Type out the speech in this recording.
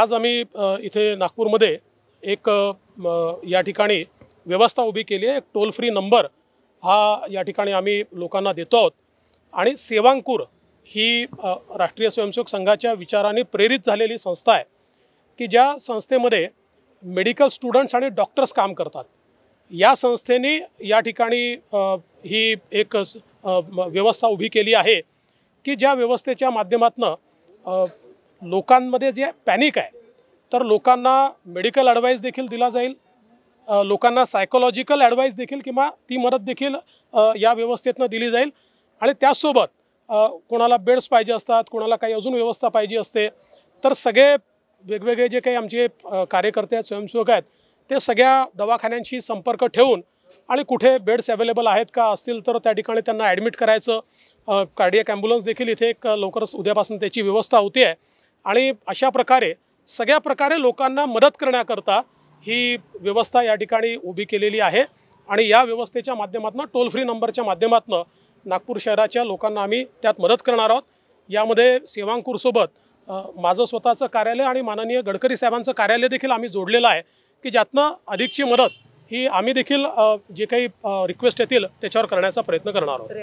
आज आम्ही इथे नागपूरमध्ये एक या ठिकाणी व्यवस्था उभी केली आहे एक टोल फ्री नंबर हा या ठिकाणी आम्ही लोकांना देतो आहोत आणि सेवांकूर ही राष्ट्रीय स्वयंसेवक संघाच्या विचाराने प्रेरित झालेली संस्था आहे की ज्या संस्थेमध्ये मेडिकल स्टुडंट्स आणि डॉक्टर्स काम करतात या संस्थेने या ठिकाणी ही एक व्यवस्था उभी केली आहे की ज्या व्यवस्थेच्या माध्यमातून लोकांमध्ये जे पॅनिक आहे तर लोकांना मेडिकल ॲडवाईस देखील दिला जाईल लोकांना सायकोलॉजिकल ॲडवाईस देखील किंवा ती मदत देखील या व्यवस्थेतनं दिली जाईल आणि त्यासोबत कोणाला बेड्स पाहिजे असतात कोणाला काही अजून व्यवस्था पाहिजे असते तर सगळे वेगवेगळे जे काही आमचे कार्यकर्ते आहेत स्वयंसेवक आहेत ते सगळ्या दवाखान्यांशी संपर्क ठेवून आणि कुठे बेड्स अवेलेबल आहेत का असतील तर त्या ठिकाणी त्यांना ॲडमिट करायचं कार्डियक ॲम्ब्युलन्स देखील इथे एक लवकरच उद्यापासून त्याची व्यवस्था होती आहे आणि अशा प्रकारे सगळ्या प्रकारे लोकांना मदत करण्याकरता ही व्यवस्था या ठिकाणी उभी केलेली आहे आणि या व्यवस्थेच्या माध्यमातून टोल फ्री नंबरच्या माध्यमातून नागपूर शहराच्या लोकांना आम्ही त्यात मदत करणार आहोत यामध्ये सेवांकूरसोबत माझं स्वतःचं कार्यालय आणि माननीय गडकरी साहेबांचं कार्यालय देखील आम्ही जोडलेलं आहे की ज्यातनं अधिकची मदत ही आम्ही देखील जे काही रिक्वेस्ट येतील त्याच्यावर करण्याचा प्रयत्न करणार आहोत